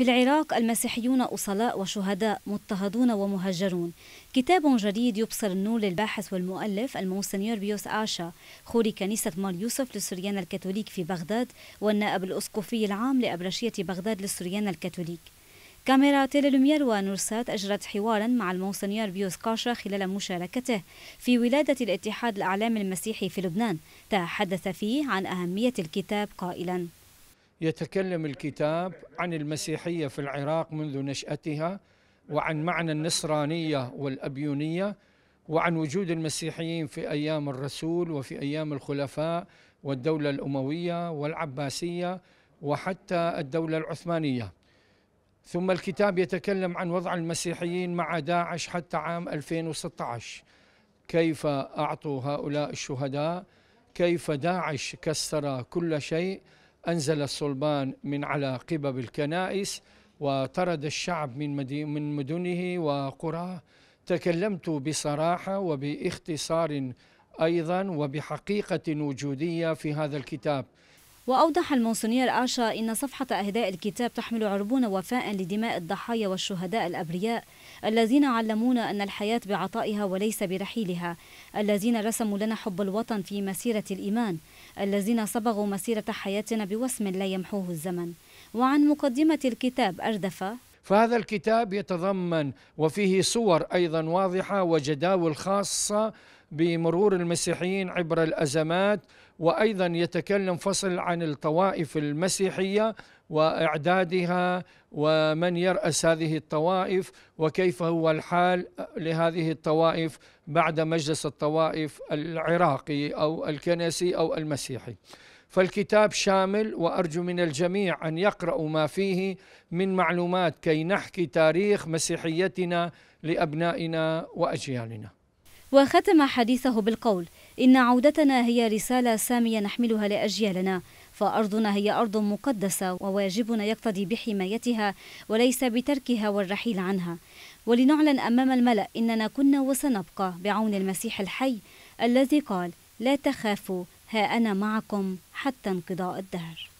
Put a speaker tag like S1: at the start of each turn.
S1: في العراق المسيحيون أصلاء وشهداء مضطهدون ومهجرون كتاب جديد يبصر النور للباحث والمؤلف المونسنيور بيوس آشا خوري كنيسة مار يوسف للسريان الكاثوليك في بغداد والنائب الأسقفي العام لأبرشية بغداد للسريان الكاثوليك كاميرا تيليلومير ونورسات أجرت حوارا مع المونسنيور بيوس كاشا خلال مشاركته في ولادة الاتحاد الأعلام المسيحي في لبنان تحدث فيه عن أهمية الكتاب قائلاً
S2: يتكلم الكتاب عن المسيحية في العراق منذ نشأتها وعن معنى النصرانية والأبيونية وعن وجود المسيحيين في أيام الرسول وفي أيام الخلفاء والدولة الأموية والعباسية وحتى الدولة العثمانية ثم الكتاب يتكلم عن وضع المسيحيين مع داعش حتى عام 2016 كيف أعطوا هؤلاء الشهداء كيف داعش كسر كل شيء أنزل الصلبان من على قبب الكنائس وطرد الشعب من, من مدنه وقراه تكلمت بصراحة وباختصار أيضا وبحقيقة وجودية في هذا الكتاب
S1: وأوضح المونسونيير آشا إن صفحة أهداء الكتاب تحمل عربون وفاء لدماء الضحايا والشهداء الأبرياء الذين علمونا أن الحياة بعطائها وليس برحيلها الذين رسموا لنا حب الوطن في مسيرة الإيمان الذين صبغوا مسيرة حياتنا بوسم لا يمحوه الزمن وعن مقدمة الكتاب أردف
S2: فهذا الكتاب يتضمن وفيه صور ايضا واضحه وجداول خاصه بمرور المسيحيين عبر الأزمات وأيضا يتكلم فصل عن الطوائف المسيحية وإعدادها ومن يرأس هذه الطوائف وكيف هو الحال لهذه الطوائف بعد مجلس الطوائف العراقي أو الكنسي أو المسيحي فالكتاب شامل وارجو من الجميع ان يقراوا ما فيه من معلومات كي نحكي تاريخ مسيحيتنا لابنائنا واجيالنا
S1: وختم حديثه بالقول إن عودتنا هي رسالة سامية نحملها لأجيالنا فأرضنا هي أرض مقدسة وواجبنا يقتضي بحمايتها وليس بتركها والرحيل عنها ولنعلن أمام الملأ إننا كنا وسنبقى بعون المسيح الحي الذي قال لا تخافوا ها أنا معكم حتى انقضاء الدهر